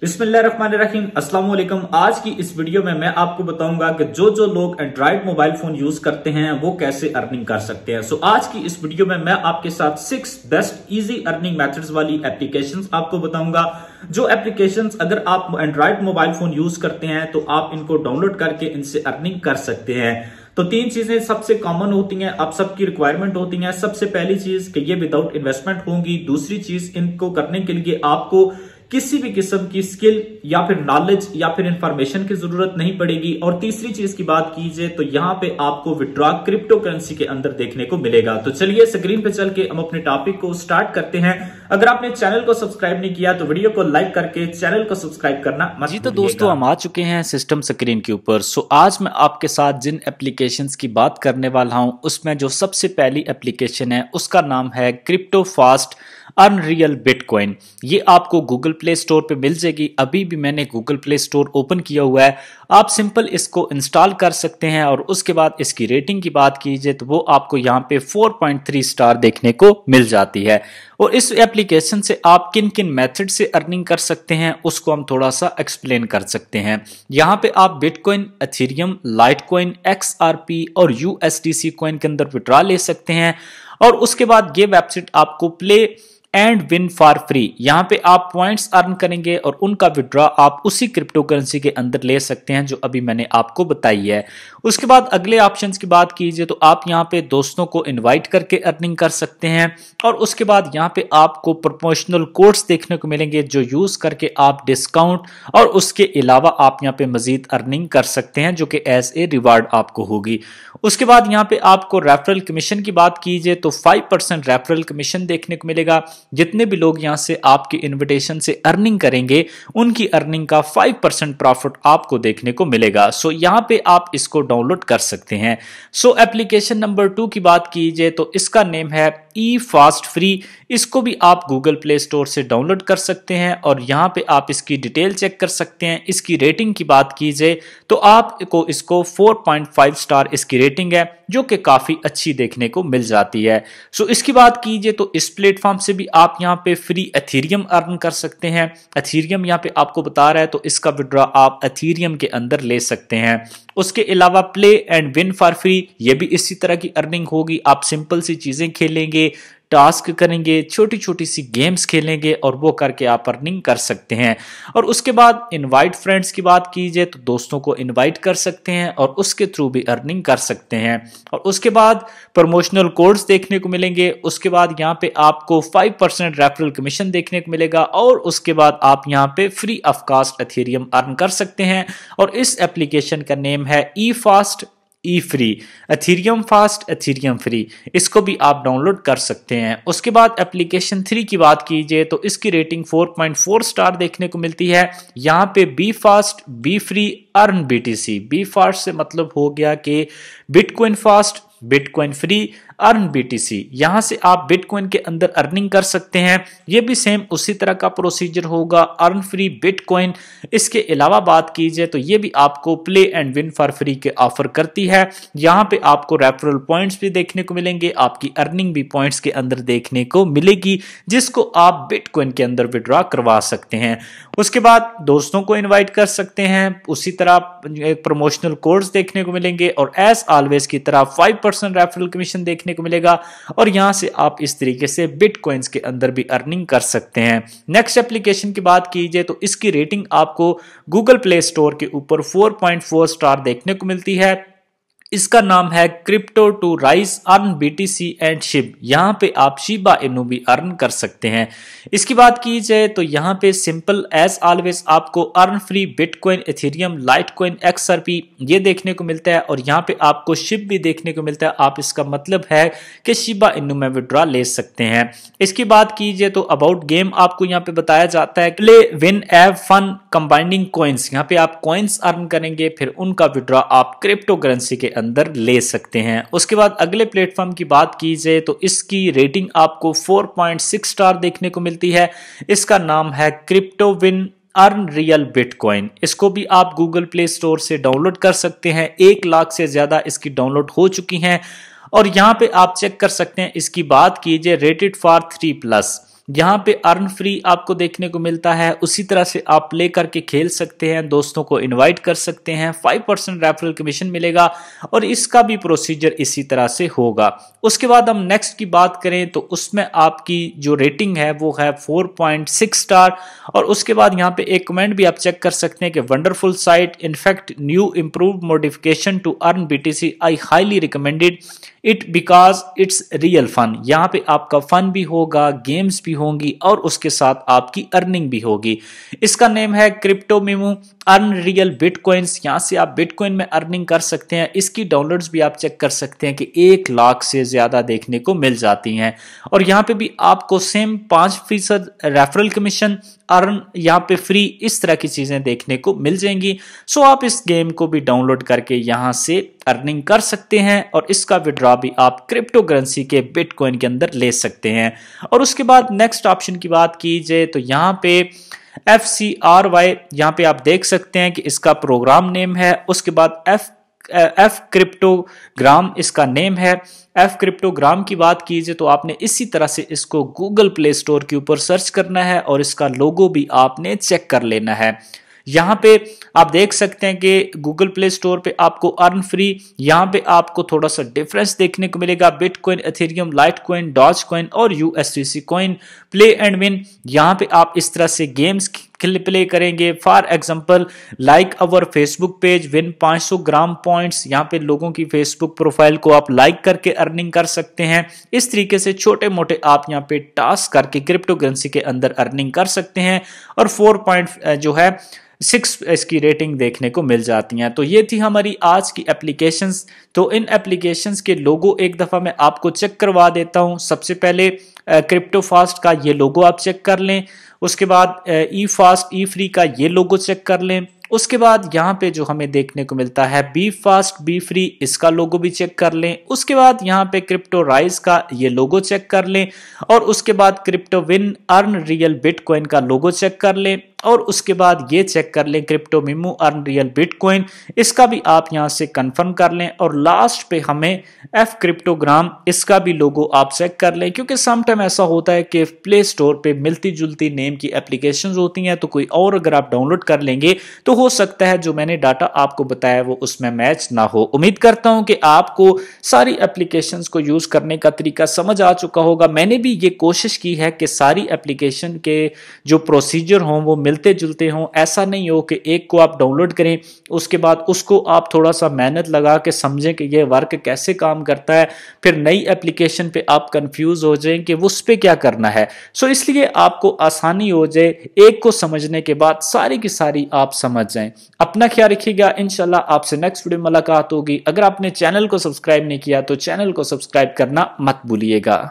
बिस्मिल्लाहिर्रहमानिर्रहीम अस्सलाम वालेकुम आज की इस वीडियो में मैं आपको बताऊंगा कि जो जो लोग एंड्रॉइड मोबाइल फोन यूज करते हैं वो कैसे अर्निंग कर सकते हैं सो so, आज की इस वीडियो में मैं आपके साथ six best easy earning methods वाली एप्लीकेशंस आपको बताऊंगा जो एप्लीकेशंस अगर आप एंड्रॉइड मोबाइल फोन यूज करते हैं तो आप इनको डाउनलोड करके इनसे अर्निंग कर सकते हैं तो तीन चीजें सबसे कॉमन होती हैं आप सबकी रिक्वायरमेंट होती हैं सबसे पहली चीज कि ये विदाउट इन्वेस्टमेंट होंगी दूसरी चीज इनको करने के लिए आपको किसी भी किस्म की स्किल या फिर नॉलेज या फिर इंफॉर्मेशन की जरूरत नहीं पड़ेगी और तीसरी चीज की बात कीजिए तो यहां पे आपको विड्रॉ क्रिप्टो करेंसी के अंदर देखने को मिलेगा तो चलिए स्क्रीन पे चल के हम अपने टॉपिक को स्टार्ट करते हैं अगर आपने चैनल को सब्सक्राइब नहीं किया तो वीडियो को लाइक करके चैनल को सब्सक्राइब करना मत जी तो दोस्तों हम आ चुके हैं सिस्टम स्क्रीन के ऊपर सो आज मैं आपके साथ जिन एप्लीकेशन की बात करने वाला हूं उसमें जो सबसे पहली एप्लीकेशन है उसका नाम है क्रिप्टो फास्ट अनरियल बिटकॉइन ये आपको गूगल प्ले स्टोर पे मिल जाएगी अभी भी मैंने गूगल प्ले स्टोर ओपन किया हुआ है आप सिंपल इसको इंस्टॉल कर सकते हैं और उसके बाद इसकी रेटिंग की बात कीजिए तो वो आपको यहाँ पे 4.3 स्टार देखने को मिल जाती है और इस एप्लीकेशन से आप किन किन मेथड से अर्निंग कर सकते हैं उसको हम थोड़ा सा एक्सप्लेन कर सकते हैं यहाँ पे आप बिटकॉइन अथीरियम लाइटकॉइन एक्सआरपी और यूएसडीसी कॉइन के अंदर विड्रा ले सकते हैं और उसके बाद ये वेबसाइट आपको play and win for free यहाँ पे आप पॉइंट्स अर्न करेंगे और उनका विड्रॉ आप उसी क्रिप्टो करेंसी के अंदर ले सकते हैं जो अभी मैंने आपको बताई है उसके बाद अगले ऑप्शन की बात कीजिए तो आप यहाँ पे दोस्तों को इन्वाइट करके अर्निंग कर सकते हैं और उसके बाद यहाँ पे आपको प्रमोशनल कोड्स देखने को मिलेंगे जो यूज करके आप डिस्काउंट और उसके अलावा आप यहाँ पे मजीद अर्निंग कर सकते हैं जो कि एज ए रिवार्ड आपको होगी उसके बाद यहाँ पे आपको रेफरल कमीशन की बात कीजिए तो फाइव परसेंट रेफरल कमीशन देखने को मिलेगा जितने भी लोग यहां से आपके इन्विटेशन से अर्निंग करेंगे उनकी अर्निंग का 5 परसेंट प्रॉफिट आपको देखने को मिलेगा सो यहां पे आप इसको डाउनलोड कर सकते हैं सो एप्लीकेशन नंबर टू की बात कीजिए तो इसका नेम है ई फास्ट फ्री इसको भी आप गूगल प्ले स्टोर से डाउनलोड कर सकते हैं और यहाँ पे आप इसकी डिटेल चेक कर सकते हैं इसकी रेटिंग की बात की जाए तो आपको इसको 4.5 स्टार इसकी रेटिंग है जो कि काफ़ी अच्छी देखने को मिल जाती है सो इसकी बात कीजिए तो इस प्लेटफॉर्म से भी आप यहाँ पे फ्री अथीरियम अर्न कर सकते हैं अथीरियम यहाँ पे आपको बता रहा है तो इसका विड्रॉ आप अथीरियम के अंदर ले सकते हैं उसके अलावा play and win for free ये भी इसी तरह की अर्निंग होगी आप सिंपल सी चीज़ें खेलेंगे टास्क करेंगे छोटी छोटी सी गेम्स खेलेंगे और वो करके आप अर्निंग कर सकते हैं और उसके बाद इनवाइट फ्रेंड्स की बात की जाए तो दोस्तों को इनवाइट कर सकते हैं और उसके थ्रू भी अर्निंग कर सकते हैं और उसके बाद प्रमोशनल कोड्स देखने को मिलेंगे उसके बाद यहाँ पे आपको 5% परसेंट रेफरल कमीशन देखने को मिलेगा और उसके बाद आप यहाँ पे free of cost ethereum earn कर सकते हैं और इस एप्लीकेशन का नेम है E fast E free ethereum fast ethereum free इसको भी आप डाउनलोड कर सकते हैं उसके बाद एप्लीकेशन थ्री की बात कीजिए तो इसकी रेटिंग 4.4 स्टार देखने को मिलती है यहाँ पे B fast B free earn BTC B fast से मतलब हो गया कि bitcoin fast bitcoin free earn BTC यहां से आप बिटकॉइन के अंदर अर्निंग कर सकते हैं ये भी सेम उसी तरह का प्रोसीजर होगा अर्न फ्री बिटकॉइन इसके अलावा बात की जाए तो ये भी आपको play and win for free के ऑफर करती है यहाँ पे आपको रेफरल पॉइंट्स भी देखने को मिलेंगे आपकी अर्निंग भी पॉइंट्स के अंदर देखने को मिलेगी जिसको आप बिटकॉइन के अंदर विड्रॉ करवा सकते हैं उसके बाद दोस्तों को इन्वाइट कर सकते हैं उसी तरह प्रमोशनल कोड्स देखने को मिलेंगे और एज ऑलवेज की तरह फाइव परसेंट रेफरल कमीशन देखने देखने को मिलेगा और यहां से आप इस तरीके से बिटकॉइंस के अंदर भी अर्निंग कर सकते हैं नेक्स्ट एप्लीकेशन की बात कीजिए तो इसकी रेटिंग आपको गूगल प्ले स्टोर के ऊपर 4.4 स्टार देखने को मिलती है इसका नाम है crypto to rise earn BTC and ship यहाँ पे आप शिबा इनू भी अर्न कर सकते हैं इसकी बात की जाए तो यहाँ पे सिंपल एज ऑलवेज आपको earn free bitcoin ethereum litecoin XRP ये देखने को मिलता है और यहाँ पे आपको शिप भी देखने को मिलता है आप इसका मतलब है कि शिबा इनू में विड्रॉ ले सकते हैं इसकी बात की जाए तो अबाउट गेम आपको यहाँ पे बताया जाता है प्ले विन एव फन कंबाइंडिंग कॉइन्स यहाँ पे आप कॉइन्स अर्न करेंगे फिर उनका विड्रॉ आप क्रिप्टो करेंसी के अंदर अंदर ले सकते हैं उसके बाद अगले प्लेटफॉर्म की बात की जाए तो इसकी रेटिंग आपको 4.6 स्टार देखने को मिलती है इसका नाम है क्रिप्टोविन अर्न रियल बिटकॉइन इसको भी आप गूगल प्ले स्टोर से डाउनलोड कर सकते हैं एक लाख से ज़्यादा इसकी डाउनलोड हो चुकी हैं और यहाँ पे आप चेक कर सकते हैं इसकी बात कीजिए रेटेड फॉर थ्री प्लस यहाँ पे अर्न फ्री आपको देखने को मिलता है उसी तरह से आप ले करके खेल सकते हैं दोस्तों को इनवाइट कर सकते हैं फाइव परसेंट रेफरल कमीशन मिलेगा और इसका भी प्रोसीजर इसी तरह से होगा उसके बाद हम नेक्स्ट की बात करें तो उसमें आपकी जो रेटिंग है वो है फोर पॉइंट सिक्स स्टार और उसके बाद यहाँ पे एक कमेंट भी आप चेक कर सकते हैं कि wonderful site in fact new improve modification to earn see I highly recommended it because it's real fun यहाँ पे आपका फन भी होगा गेम्स भी भी होंगी और उसके साथ आपकी अर्निंग भी होगी इसका नेम है crypto memo earn real bitcoins यहाँ से आप बिटकॉइन में अर्निंग कर सकते हैं इसकी डाउनलोड्स भी आप चेक कर सकते हैं कि एक लाख से ज़्यादा देखने को मिल जाती हैं और यहाँ पे भी आपको सेम पांच फीसद रेफरल कमीशन अर्न यहाँ पे फ्री इस तरह की चीज़ें देखने को मिल जाएंगी सो आप इस गेम को भी डाउनलोड करके यहाँ से अर्निंग कर सकते हैं और इसका विड्रॉ भी आप क्रिप्टो करेंसी के बिटकॉइन के अंदर ले सकते हैं और उसके बाद नेक्स्ट ऑप्शन की बात की जाए तो यहाँ पे एफ सी आर वाई यहाँ पे आप देख सकते हैं कि इसका प्रोग्राम नेम है उसके बाद एफ एफ क्रिप्टोग्राम इसका नेम है एफ क्रिप्टोग्राम की बात कीजिए तो आपने इसी तरह से इसको गूगल प्ले स्टोर के ऊपर सर्च करना है और इसका लोगो भी आपने चेक कर लेना है यहाँ पे आप देख सकते हैं कि गूगल प्ले स्टोर पे आपको अर्न फ्री यहाँ पे आपको थोड़ा सा डिफरेंस देखने को मिलेगा bitcoin ethereum litecoin dogecoin और USTC coin play and win यहाँ पे आप इस तरह से गेम्स प्ले करेंगे for example like our Facebook page win 500 gram points यहाँ पे लोगों की फेसबुक प्रोफाइल को आप लाइक करके अर्निंग कर सकते हैं इस तरीके से छोटे मोटे आप यहाँ पे टास्क करके क्रिप्टो करेंसी के अंदर अर्निंग कर सकते हैं और फोर पॉइंट जो है सिक्स इसकी रेटिंग देखने को मिल जाती हैं तो ये थी हमारी आज की एप्लीकेशंस तो इन एप्लीकेशंस के लोगो एक दफ़ा मैं आपको चेक करवा देता हूँ सबसे पहले क्रिप्टो फास्ट का ये लोगो आप चेक कर लें उसके बाद ई फास्ट ई फ्री का ये लोगो चेक कर लें उसके बाद यहाँ पे जो हमें देखने को मिलता है बी फास्ट बी फ्री इसका लोगो भी चेक कर लें उसके बाद यहाँ पे क्रिप्टो राइज का ये लोगो चेक कर लें और उसके बाद crypto win earn real bitcoin का लोगो चेक कर लें और उसके बाद ये चेक कर लें crypto mimo earn real bitcoin इसका भी आप यहाँ से कंफर्म कर लें और लास्ट पे हमें एफ क्रिप्टोग्राम इसका भी लोगो आप चेक कर लें क्योंकि समटाइम ऐसा होता है कि प्ले स्टोर पे मिलती जुलती नेम की एप्लीकेशन होती हैं तो कोई और अगर आप डाउनलोड कर लेंगे तो हो सकता है जो मैंने डाटा आपको बताया वो उसमें मैच ना हो उम्मीद करता हूं कि आपको सारी एप्लीकेशन को यूज करने का तरीका समझ आ चुका होगा मैंने भी ये कोशिश की है कि सारी एप्लीकेशन के जो प्रोसीजर हों वो मिल मिलते जुलते हों ऐसा नहीं हो कि एक को आप डाउनलोड करें उसके बाद उसको आप थोड़ा सा मेहनत लगा के समझें कि यह वर्क कैसे काम करता है फिर नई एप्लीकेशन पे आप कंफ्यूज हो जाएं कि उस पर क्या करना है सो इसलिए आपको आसानी हो जाए एक को समझने के बाद सारी की सारी आप समझ जाएं अपना ख्याल रखिएगा इनशाला आपसे नेक्स्ट वीडियो मुलाकात होगी अगर आपने चैनल को सब्सक्राइब नहीं किया तो चैनल को सब्सक्राइब करना मत भूलिएगा